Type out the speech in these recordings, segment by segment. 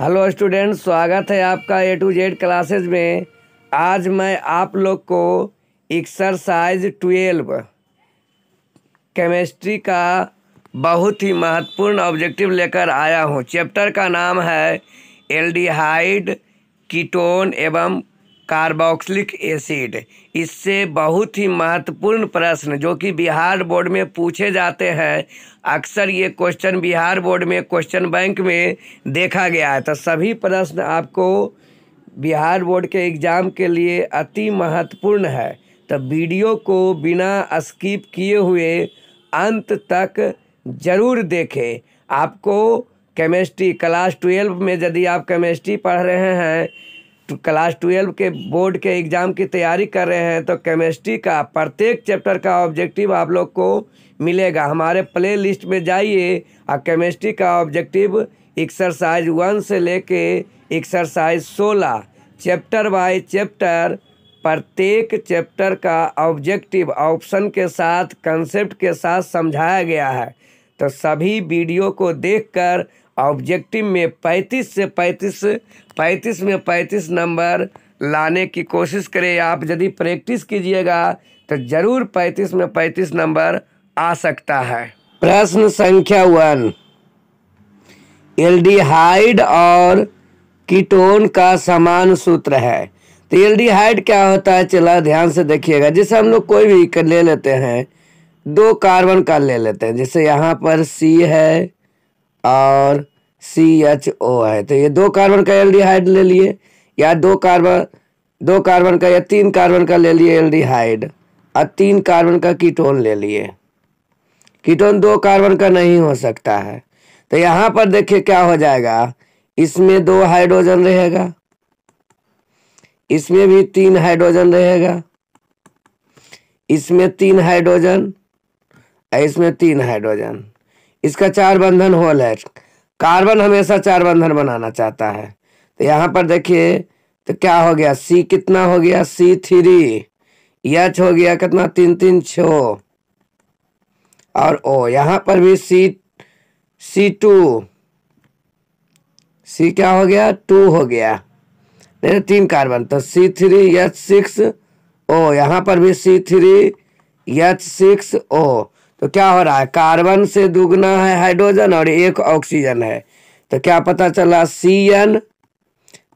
hello student स्वागत है आपका ए टू जेड क्लासेज में आज मैं आप लोग को एक्सरसाइज ट्वेल्व केमिस्ट्री का बहुत ही महत्वपूर्ण ऑब्जेक्टिव लेकर आया हूँ चैप्टर का नाम है एल्डिहाइड कीटोन एवं कार्बोक्सिलिक एसिड इससे बहुत ही महत्वपूर्ण प्रश्न जो कि बिहार बोर्ड में पूछे जाते हैं अक्सर ये क्वेश्चन बिहार बोर्ड में क्वेश्चन बैंक में देखा गया है तो सभी प्रश्न आपको बिहार बोर्ड के एग्ज़ाम के लिए अति महत्वपूर्ण है तो वीडियो को बिना स्किप किए हुए अंत तक ज़रूर देखें आपको केमिस्ट्री क्लास ट्वेल्व में यदि आप केमिस्ट्री पढ़ रहे हैं क्लास ट्वेल्व के बोर्ड के एग्ज़ाम की तैयारी कर रहे हैं तो केमिस्ट्री का प्रत्येक चैप्टर का ऑब्जेक्टिव आप लोग को मिलेगा हमारे प्ले लिस्ट में जाइए और केमिस्ट्री का ऑब्जेक्टिव एक्सरसाइज वन से लेके एक्सरसाइज सोलह चैप्टर बाय चैप्टर प्रत्येक चैप्टर का ऑब्जेक्टिव ऑप्शन के साथ कंसेप्ट के साथ समझाया गया है तो सभी वीडियो को देखकर ऑब्जेक्टिव में पैंतीस से पैंतीस पैंतीस में पैंतीस नंबर लाने की कोशिश करें आप यदि प्रैक्टिस कीजिएगा तो ज़रूर पैंतीस में पैंतीस नंबर आ सकता है प्रश्न संख्या वन एल्डिहाइड और कीटोन का समान सूत्र है तो एल्डिहाइड क्या होता है चला ध्यान से देखिएगा जैसे हम लोग कोई भी ले लेते हैं दो कार्बन का ले लेते हैं जैसे यहाँ पर सी है और सी एच ओ है तो ये दो कार्बन का एल्डिहाइड ले लिए या दो कार्बन दो कार्बन का या तीन कार्बन का ले लिए एल्डिहाइड और तीन कार्बन का कीटोन ले लिए कीटोन दो कार्बन का नहीं हो सकता है तो यहाँ पर देखिए क्या हो जाएगा इसमें दो हाइड्रोजन रहेगा इसमें भी तीन हाइड्रोजन रहेगा इसमें तीन हाइड्रोजन और इसमें तीन हाइड्रोजन इसका चार बंधन होल है कार्बन हमेशा चार बंधन बनाना चाहता है तो यहाँ पर देखिए तो क्या हो गया सी कितना हो गया सी थ्री एच हो गया कितना तीन तीन छ और ओ यहाँ पर भी सी सी टू सी क्या हो गया टू हो गया नहीं तीन कार्बन तो C three H six O यहाँ पर भी C three H six O तो क्या हो रहा है कार्बन से दुगना है हाइड्रोजन और एक ऑक्सीजन है तो क्या पता चला सी एन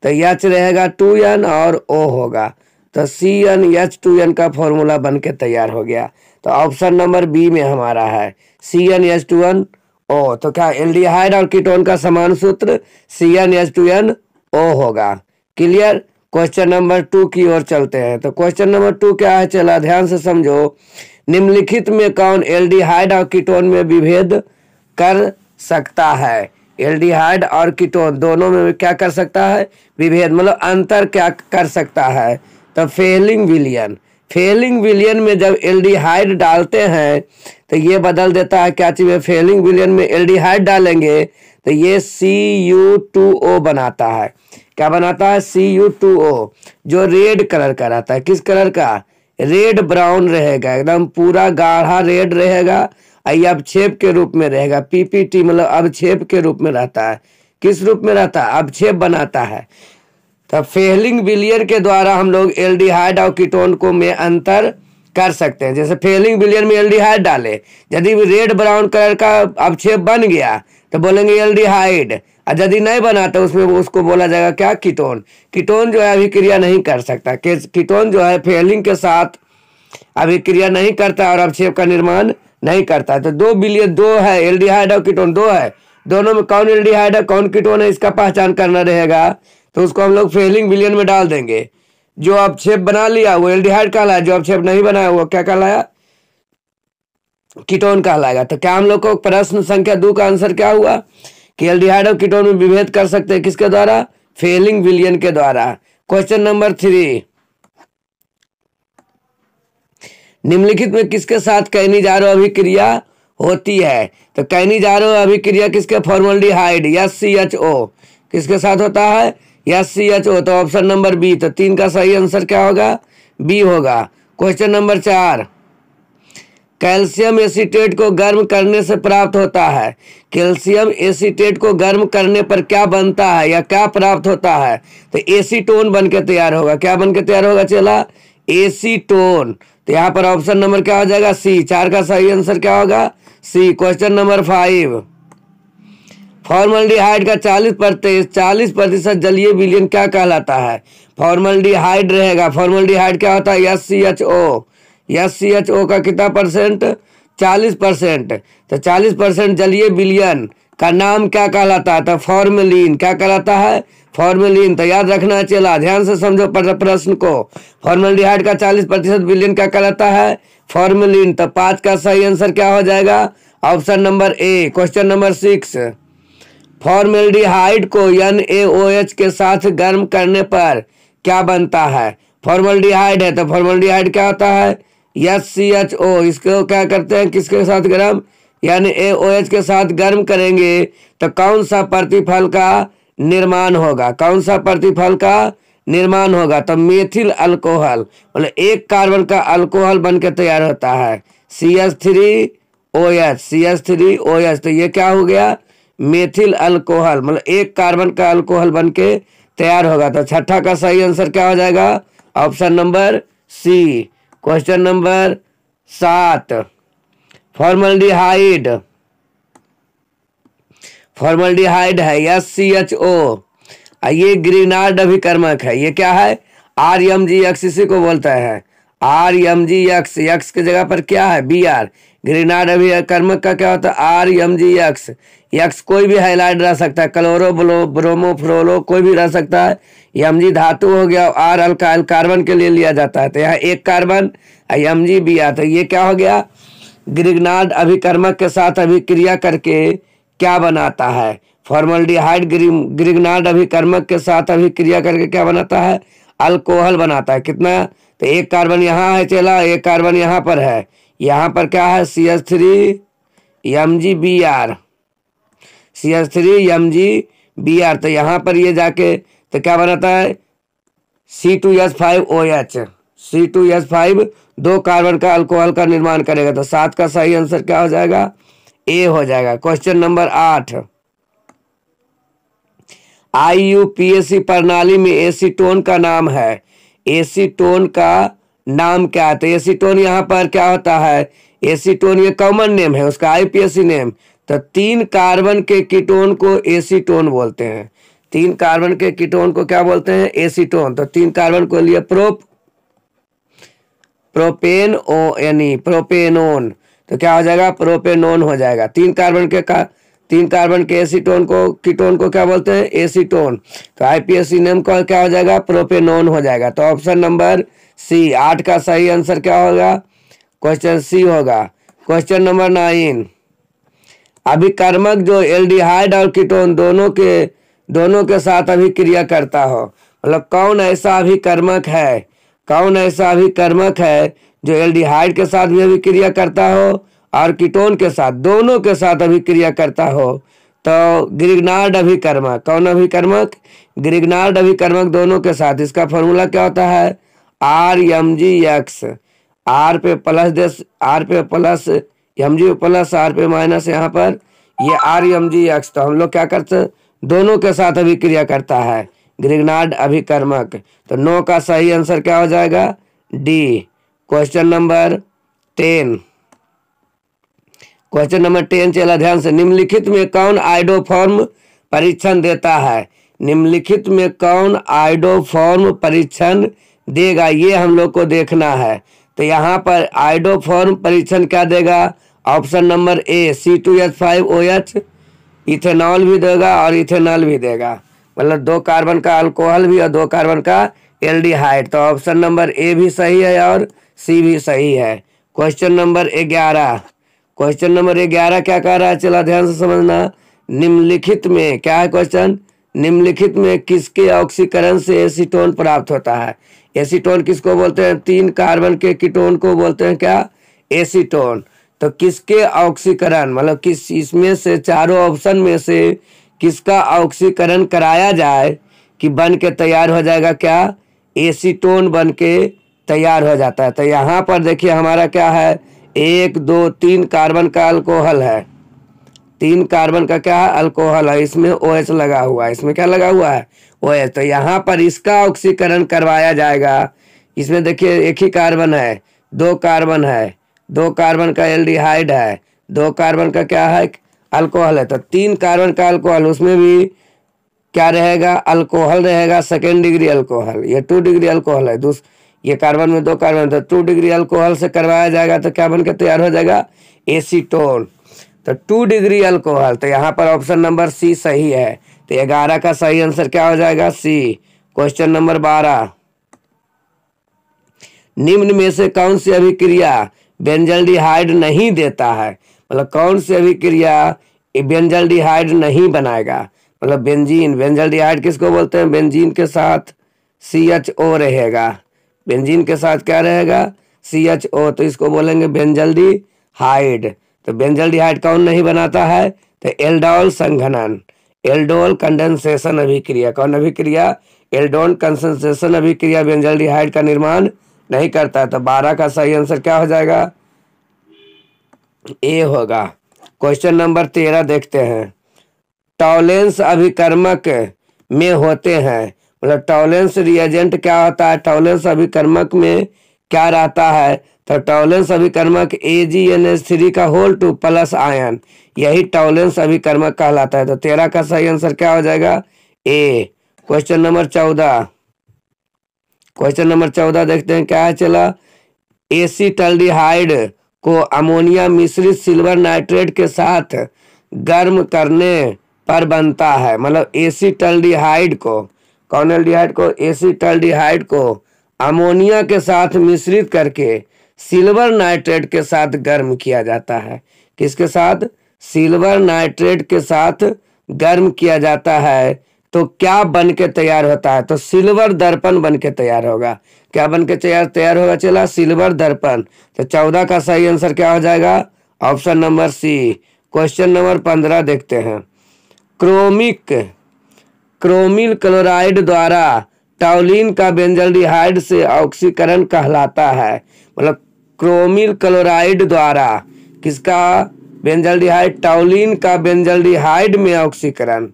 तो यच रहेगा टू एन और ओ होगा तो C N H two N का फॉर्मूला बन के तैयार हो गया तो ऑप्शन नंबर बी में हमारा है C N H two N O तो क्या एल्डिहाइड और कीटोन का समान सूत्र C N H two N O होगा क्लियर क्वेश्चन नंबर टू की ओर चलते हैं तो क्वेश्चन नंबर टू क्या है चला ध्यान से समझो निम्नलिखित में कौन एल्डिहाइड और कीटोन में विभेद कर सकता है एल्डिहाइड और कीटोन दोनों में क्या कर सकता है विभेद मतलब अंतर क्या कर सकता है तो फेलिंग विलियन फेलिंग विलियन में जब एल्डिहाइड डालते हैं तो ये बदल देता है क्या चीज़ में फेलिंग विलियन में एल्डिहाइड डालेंगे तो ये सी यू टू ओ बनाता है क्या बनाता है सी यू टू ओ जो रेड कलर का रहता है किस कलर का रेड ब्राउन रहेगा एकदम पूरा गाढ़ा रेड रहेगा आई अवक्षेप के रूप में रहेगा पीपीटी मतलब अवक्षेप के रूप में रहता है किस रूप में रहता है अवक्षेप बनाता है तो फेलिंग बिलियर के द्वारा हम लोग एल्डिहाइड और कीटोन को में अंतर कर सकते हैं जैसे फेलिंग बिलियर में एल्डिहाइड डाले यदि रेड ब्राउन कलर का अवक्षेप बन गया तो बोलेंगे एल्डिहाइड यदि नहीं बना तो उसमें उसको बोला जाएगा क्या कीटोन कीटोन जो है अभिक्रिया नहीं कर सकता कीटोन जो है फेलिंग के साथ अभिक्रिया नहीं करता और अभिषेप का निर्माण नहीं करता तो दो बिलियन दो है एल्डिहाइड और कीटोन दो है दोनों में कौन एल्डिहाइड और कौन कीटोन है इसका पहचान करना रहेगा तो उसको हम लोग फेलिंग बिलियन में डाल देंगे जो अपक्षेप बना लिया वो एल्डिहाइड कहलाया जो अपक्षेप नहीं बनाया वो क्या कहलाया कीटोन कहलाएगा तो क्या हम लोग को प्रश्न संख्या दो का आंसर क्या हुआ केल्डिहाइड कीटोन में विभेद कर सकते हैं किसके द्वारा फेलिंग विलियन के द्वारा क्वेश्चन नंबर थ्री निम्नलिखित में किसके साथ कहनी जा रहा अभिक्रिया होती है तो कहनी जा रहा अभिक्रिया किसके फॉर्मल्डिहाइड या सी एच ओ किसके साथ होता है या सी एच ओ तो ऑप्शन नंबर बी तो तीन का सही आंसर क्या होगा बी होगा क्वेश्चन नंबर चार कैल्शियम एसीटेट को गर्म करने से प्राप्त होता है कैल्शियम एसीटेट को गर्म करने पर क्या बनता है या क्या प्राप्त होता है तो एसीटोन बन के तैयार होगा क्या बन के तैयार होगा चेला एसीटोन तो यहाँ पर ऑप्शन नंबर क्या हो जाएगा सी चार का सही आंसर क्या होगा C question number five formaldehyde का चालीस प्रतिशत चालीस प्रतिशत जलीय विलियन क्या कहलाता है फॉर्मलडिहाइड रहेगा फॉर्मलडिहाइड क्या होता है S C H O S C H O का कितना परसेंट चालीस परसेंट तो चालीस परसेंट जलीय बिलियन का नाम क्या कहलाता है तो फॉर्मेलिन क्या कहलाता है फॉर्मेलिन तो याद रखना चला ध्यान से समझो प्रश्न को फॉर्मेलिहाइड का चालीस प्रतिशत बिलियन क्या कहलाता है फॉर्मेलिन तो पांच का सही आंसर क्या हो जाएगा option number A question number six formaldehyde को एन के साथ गर्म करने पर क्या बनता है फॉर्मल्डिहाइड है तो फॉर्मल्डिहाइड क्या होता है एच सी एच ओ इसको क्या करते हैं किसके साथ गर्म यानी ए ओ एच के साथ गर्म करेंगे तो कौन सा प्रतिफल का निर्माण होगा कौन सा प्रतिफल का निर्माण होगा तो मेथिल अल्कोहल मतलब एक कार्बन का अल्कोहल बन के तैयार होता है C H three O H C H three O H तो ये क्या हो गया मेथिल अल्कोहल मतलब एक कार्बन का अल्कोहल बन के तैयार होगा तो छठा का सही आंसर क्या हो जाएगा option number C question number सात फॉर्मलडिहाइड फॉर्मलडिहाइड है एस सी एच ओ ये ग्रीनार्ड अभिकर्मक है ये क्या है आर एम जी एक्स इसी को बोलते हैं R M G X X की जगह पर क्या है बी आर ग्रीनार्ड अभिकर्मक का क्या होता है R M G X X कोई भी हाईलाइट रह सकता है क्लोरो ब्रोमो फ्रोलो कोई भी रह सकता है यम जी धातु हो गया आर अल्काइल कार्बन के लिए लिया जाता है तो यहाँ एक कार्बन यम जी बी आ तो ये क्या हो गया ग्रिगनाड अभिकर्मक के साथ अभिक्रिया करके क्या बनाता है फॉर्मल्डिहाइड ग्रिगनाड अभिकर्मक के साथ अभिक्रिया करके क्या बनाता है अल्कोहल बनाता है कितना तो एक कार्बन यहाँ है चला एक कार्बन यहाँ पर है यहाँ पर क्या है C S three M G B R C S three M G B R तो यहाँ पर ये जाके तो क्या बनाता है C two S five O H C two S five दो कार्बन का अल्कोहल का निर्माण करेगा तो सात का सही आंसर क्या हो जाएगा ए हो जाएगा क्वेश्चन नंबर आठ I U P S C प्रणाली में एसीटोन का नाम है एसीटोन का नाम क्या है तो एसीटोन यहाँ पर क्या होता है एसीटोन ये कॉमन नेम है उसका आईपीएससी नेम तो तीन कार्बन के कीटोन को एसीटोन बोलते हैं तीन कार्बन के कीटोन को क्या बोलते हैं एसीटोन तो तीन कार्बन को लिए प्रोप प्रोपेन ओ यानी प्रोपेनोन तो क्या हो जाएगा प्रोपेनोन हो जाएगा तीन कार्बन के का तीन कार्बन के एसीटोन को कीटोन को क्या बोलते हैं एसीटोन तो आईपीएससी नेम का क्या हो जाएगा प्रोपेनोन हो जाएगा तो ऑप्शन नंबर सी आठ का सही आंसर क्या होगा क्वेश्चन सी होगा क्वेश्चन नंबर नाइन अभिकर्मक जो एल्डिहाइड और कीटोन दोनों के दोनों के साथ अभिक्रिया करता हो मतलब कौन ऐसा अभिकर्मक है कौन ऐसा अभिकर्मक है जो एल्डिहाइड के साथ भी अभिक्रिया करता हो और कीटोन के साथ दोनों के साथ अभिक्रिया करता हो तो ग्रिगनार्ड अभिकर्मक कौन अभिकर्मक ग्रिगनार्ड अभिकर्मक दोनों के साथ इसका फॉर्मूला क्या होता है R M G X R पे प्लस दे आर पे plus M G plus R पे माइनस यहाँ पर ये आर एम जी एक्स तो हम लोग क्या करते दोनों के साथ अभिक्रिया करता है ग्रिगनाड अभिकर्मक तो नो का सही आंसर क्या हो जाएगा D question number ten question number ten चला ध्यान से निम्नलिखित में कौन आइडोफॉर्म परीक्षण देता है निम्नलिखित में कौन आइडोफॉर्म परीक्षण देगा ये हम लोग को देखना है तो यहाँ पर आइडोफॉर्म परीक्षण क्या देगा option number A C two H five O H ethanol भी देगा और इथेनॉल भी देगा मतलब दो कार्बन का अल्कोहल भी और दो कार्बन का एल्डिहाइड तो ऑप्शन नंबर ए भी सही है और सी भी सही है क्वेश्चन नंबर ग्यारह क्वेश्चन नंबर ग्यारह क्या कह रहा है चला ध्यान से समझना निम्नलिखित में क्या है क्वेश्चन निम्नलिखित में किसके ऑक्सीकरण से एसीटोन प्राप्त होता है एसीटोन किसको बोलते हैं तीन कार्बन के कीटोन को बोलते हैं क्या एसीटोन तो किसके ऑक्सीकरण मतलब किस इसमें से चारों ऑप्शन में से किसका ऑक्सीकरण कराया जाए कि बन के तैयार हो जाएगा क्या एसीटोन बन के तैयार हो जाता है तो यहाँ पर देखिए हमारा क्या है एक दो तीन कार्बन का अल्कोहल है तीन कार्बन का क्या है अल्कोहल है इसमें ओ OH लगा हुआ है इसमें क्या लगा हुआ है ओ OH तो यहाँ पर इसका ऑक्सीकरण करवाया जाएगा इसमें देखिए एक ही कार्बन है दो कार्बन है दो कार्बन का एल्डिहाइड है दो कार्बन का क्या है अल्कोहल है तो तीन कार्बन का अल्कोहल उसमें भी क्या रहेगा अल्कोहल रहेगा सेकेंड डिग्री अल्कोहल ये टू डिग्री अल्कोहल है दूस ये कार्बन में दो कार्बन तो टू डिग्री अल्कोहल से करवाया जाएगा तो क्या बनकर तैयार हो जाएगा एसीटोन तो टू डिग्री अल्कोहल तो यहाँ पर ऑप्शन नंबर सी सही है तो ग्यारह का सही आंसर क्या हो जाएगा सी क्वेश्चन नंबर बारह निम्न में से कौन सी अभिक्रिया बेंजल डिहाइड नहीं देता है मतलब कौन से भी क्रिया बेंजल डिहाइड नहीं बनाएगा मतलब बेंजीन बेंजल डिहाइड किसको बोलते हैं बेंजीन के साथ सी एच ओ रहेगा बेंजीन के साथ क्या रहेगा सी एच ओ तो इसको बोलेंगे बेंजल डी हाइड तो बेंजल डिहाइड कौन नहीं बनाता है तो एल्डोल संघनन एल्डोल कंडेंसेशन अभिक्रिया कौन अभिक्रिया एल्डोन कंसेंसेशन अभिक्रिया बेंजल डिहाइड का निर्माण नहीं करता है तो बारह का सही आंसर क्या हो जाएगा ए होगा क्वेश्चन नंबर तेरह देखते हैं टॉलेंस अभिकर्मक में होते हैं मतलब टॉलेंस रिएजेंट क्या होता है टॉलेंस अभिकर्मक में क्या रहता है तो टॉलेंस अभिकर्मक A G N S three का होल टू प्लस आयन यही टॉलेंस अभिकर्मक कहलाता है तो तेरह का सही आंसर क्या हो जाएगा ए क्वेश्चन नंबर चौदह क्वेश्चन नंबर चौदह देखते हैं क्या है चला एसीटल्डिहाइड को अमोनिया मिश्रित सिल्वर नाइट्रेट के साथ गर्म करने पर बनता है मतलब एसीटल्डिहाइड को कॉनल्डिहाइड को एसीटल्डिहाइड को अमोनिया के साथ मिश्रित करके सिल्वर नाइट्रेट के साथ गर्म किया जाता है किसके साथ सिल्वर नाइट्रेट के साथ गर्म किया जाता है तो क्या बन के तैयार होता है तो सिल्वर दर्पण बन के तैयार होगा क्या बन के तैयार तैयार होगा चला सिल्वर दर्पण तो चौदह का सही आंसर क्या हो जाएगा option number C question number पंद्रह देखते हैं क्रोमिक क्रोमिल क्लोराइड द्वारा टाउलिन का बेंजल डिहाइड से ऑक्सीकरण कहलाता है मतलब क्रोमिल क्लोराइड द्वारा किसका बेंजल डिहाइड टाउलिन का बेंजल डिहाइड में ऑक्सीकरण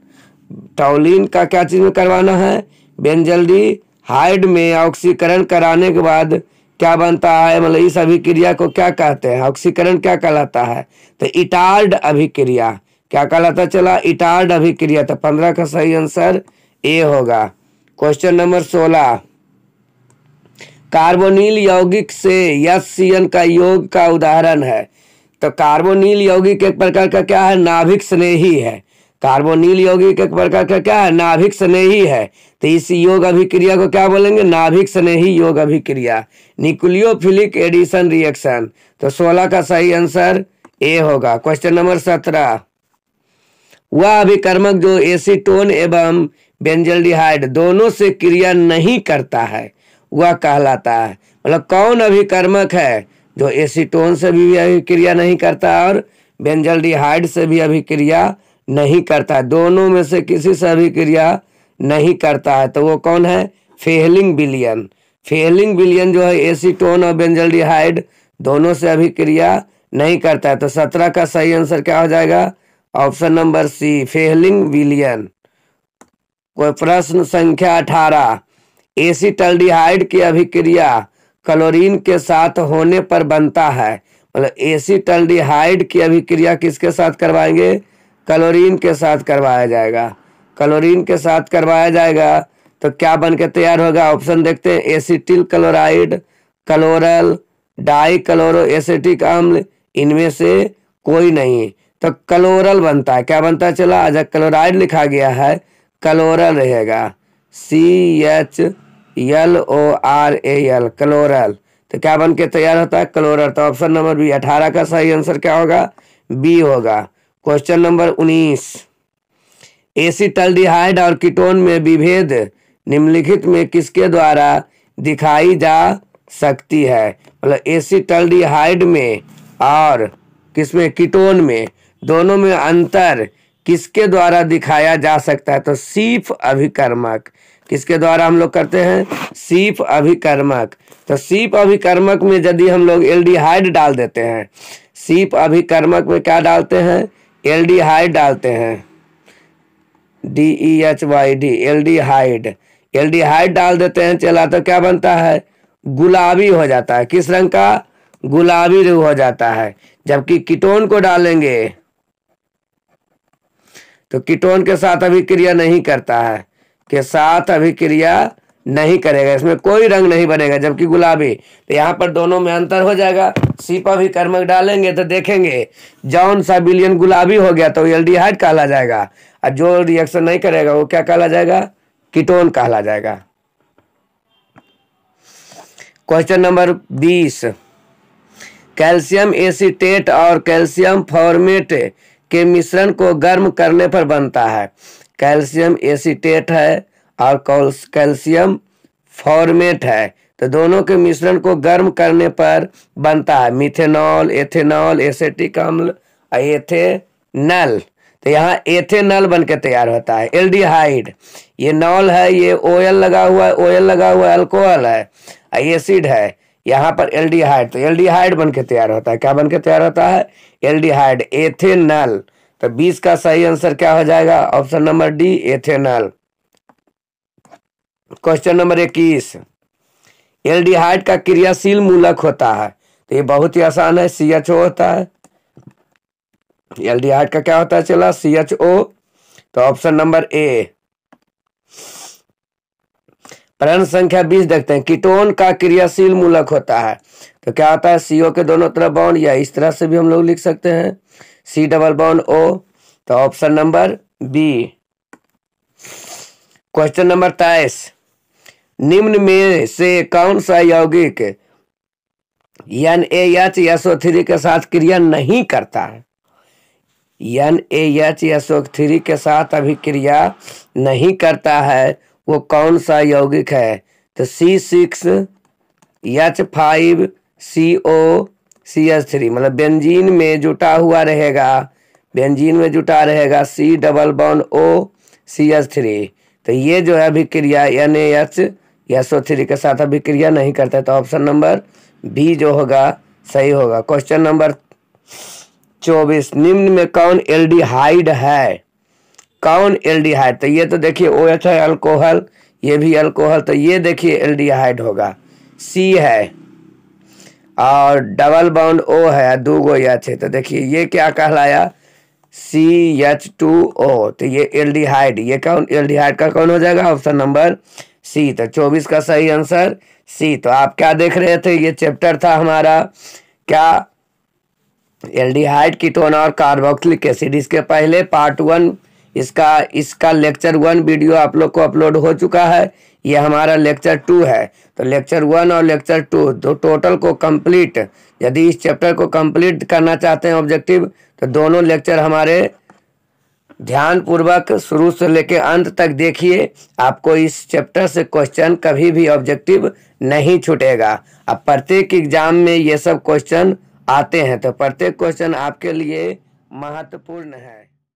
टॉलिन का क्या चीज़ में करवाना है बेंजल डी हाइड में ऑक्सीकरण कराने के बाद क्या बनता है मतलब इस अभिक्रिया को क्या कहते हैं ऑक्सीकरण क्या कहलाता है तो इटार्ड अभिक्रिया क्या कहलाता चला इटार्ड अभिक्रिया तो पंद्रह का सही आंसर ए होगा क्वेश्चन नंबर सोलह कार्बोनिल यौगिक से यस का योग का उदाहरण है तो कार्बोनिल यौगिक एक प्रकार का क्या है नाभिक स्नेही है कार्बोनील यौगिक एक प्रकार का क्या है नाभिक स्नेही है तो इस योग अभिक्रिया को क्या बोलेंगे नाभिक स्नेही योग अभिक्रिया निकुलियोफिलिक एडिशन रिएक्शन तो सोलह का सही आंसर ए होगा क्वेश्चन नंबर सत्रह वह अभिकर्मक जो एसीटोन एवं बेंजलडिहाइड दोनों से क्रिया नहीं करता है वह कहलाता है मतलब कौन अभिकर्मक है जो एसीटोन से भी अभिक्रिया नहीं करता और बेंजलडिहाइड से भी अभिक्रिया नहीं करता है दोनों में से किसी से भी क्रिया नहीं करता है तो वो कौन है फेहलिंग बिलियन फेहलिंग बिलियन जो है एसीटोन और बेंजलडिहाइड दोनों से अभी क्रिया नहीं करता है तो सत्रह का सही आंसर क्या हो जाएगा ऑप्शन नंबर सी फेहलिंग विलियन कोई प्रश्न संख्या अठारह एसीटल्डिहाइड की अभिक्रिया क्लोरीन के साथ होने पर बनता है मतलब डिहाइड की अभिक्रिया किसके साथ करवाएंगे क्लोरीन के साथ करवाया जाएगा क्लोरीन के साथ करवाया जाएगा तो क्या बन के तैयार होगा ऑप्शन देखते हैं acetyl chloride chloral dichloroacetic अम्ल इनमें से कोई नहीं तो क्लोरल बनता है क्या बनता है चला अगर क्लोराइड लिखा गया है क्लोरल रहेगा C H L O R A L chloral तो क्या बन के तैयार होता है क्लोरल तो ऑप्शन नंबर बी अठारह का सही आंसर क्या होगा बी होगा क्वेश्चन नंबर उन्नीस एसिटल डिहाइड और कीटोन में विभेद निम्नलिखित में किसके द्वारा दिखाई जा सकती है मतलब एसिटल डिहाइड में और किसमें कीटोन में दोनों में अंतर किसके द्वारा दिखाया जा सकता है तो सीफ अभिकर्मक किसके द्वारा हम लोग करते हैं सीप अभिकर्मक तो सीप अभिकर्मक में यदि हम लोग एल्डिहाइड डाल देते हैं सीप अभिकर्मक में क्या डालते हैं एल डी हाइड डालते हैं D E e H Y D aldehyde aldehyde डाल देते हैं चला तो क्या बनता है गुलाबी हो जाता है किस रंग का गुलाबी रंग हो जाता है जबकि कीटोन को डालेंगे तो कीटोन के साथ अभिक्रिया नहीं करता है के साथ अभिक्रिया नहीं करेगा इसमें कोई रंग नहीं बनेगा जबकि गुलाबी तो यहाँ पर दोनों में अंतर हो जाएगा सीपा भी कर्मक डालेंगे तो देखेंगे जौन सा बिलियन गुलाबी हो गया तो एल्डिहाइड कहला जाएगा और जो रिएक्शन नहीं करेगा वो क्या कहला जाएगा कीटोन कहला जाएगा क्वेश्चन नंबर बीस कैल्शियम एसीटेट और कैल्शियम फॉर्मेट के मिश्रण को गर्म करने पर बनता है कैल्शियम एसीटेट है और कैल्शियम फॉर्मेट है तो दोनों के मिश्रण को गर्म करने पर बनता है मिथेनॉल एथेनॉल एसेटिक अम्ल और एथेनल तो यहाँ एथेनल बन के तैयार होता है एल्डिहाइड ये नॉल है ये ओयल लगा हुआ है ओयल लगा हुआ है अल्कोहल है और एसिड है यहाँ पर एल्डिहाइड तो एल्डिहाइड बन के तैयार होता है क्या बन के तैयार होता है एल्डिहाइड एथेनल तो बीस का सही आंसर क्या हो जाएगा option number D ethanol question number इक्कीस एल्डिहाइड का क्रियाशील मूलक होता है तो ये बहुत ही आसान है सी एच ओ होता है एल्डिहाइड का क्या होता है चला सी एच ओ तो ऑप्शन नंबर ए प्रण संख्या बीस देखते हैं कीटोन का क्रियाशील मूलक होता है तो क्या होता है सीओ के दोनों तरफ बॉन्ड या इस तरह से भी हम लोग लिख सकते हैं सी डबल बॉन्ड ओ तो option number B question number तेईस निम्न में से कौन सा यौगिक N A H S O three के साथ क्रिया नहीं करता है N A H S O three के साथ अभी क्रिया नहीं करता है वो कौन सा यौगिक है तो C six H five C O C H three मतलब बेंजीन में जुटा हुआ रहेगा बेंजीन में जुटा रहेगा सी डबल बॉन ओ सी एच थ्री तो ये जो है अभिक्रिया एन ए एच या सो थ्री के साथ अभिक्रिया नहीं करता है तो ऑप्शन नंबर बी जो होगा सही होगा क्वेश्चन नंबर चौबीस निम्न में कौन एल्डिहाइड है कौन एल्डिहाइड तो ये तो देखिए ओ एच है अल्कोहल ये भी अल्कोहल तो ये देखिए एल्डिहाइड होगा सी है और डबल बाउंड ओ है दो गो एच है तो देखिए ये क्या कहलाया सी एच टू ओ तो ये एल्डिहाइड ये कौन एल्डिहाइड का कौन हो जाएगा ऑप्शन नंबर सी तो चौबीस का सही आंसर सी तो आप क्या देख रहे थे ये चैप्टर था हमारा क्या एल्डिहाइड कीटोन और कार्बोक्सिलिक एसिड इसके पहले पार्ट वन इसका इसका लेक्चर वन वीडियो आप लोग को अपलोड हो चुका है ये हमारा लेक्चर टू है तो लेक्चर वन और लेक्चर टू दो टोटल को कंप्लीट यदि इस चैप्टर को कंप्लीट करना चाहते हैं ऑब्जेक्टिव तो दोनों लेक्चर हमारे ध्यान पूर्वक शुरू से लेकर अंत तक देखिए आपको इस चैप्टर से क्वेश्चन कभी भी ऑब्जेक्टिव नहीं छूटेगा अब प्रत्येक एग्जाम में ये सब क्वेश्चन आते हैं तो प्रत्येक क्वेश्चन आपके लिए महत्वपूर्ण है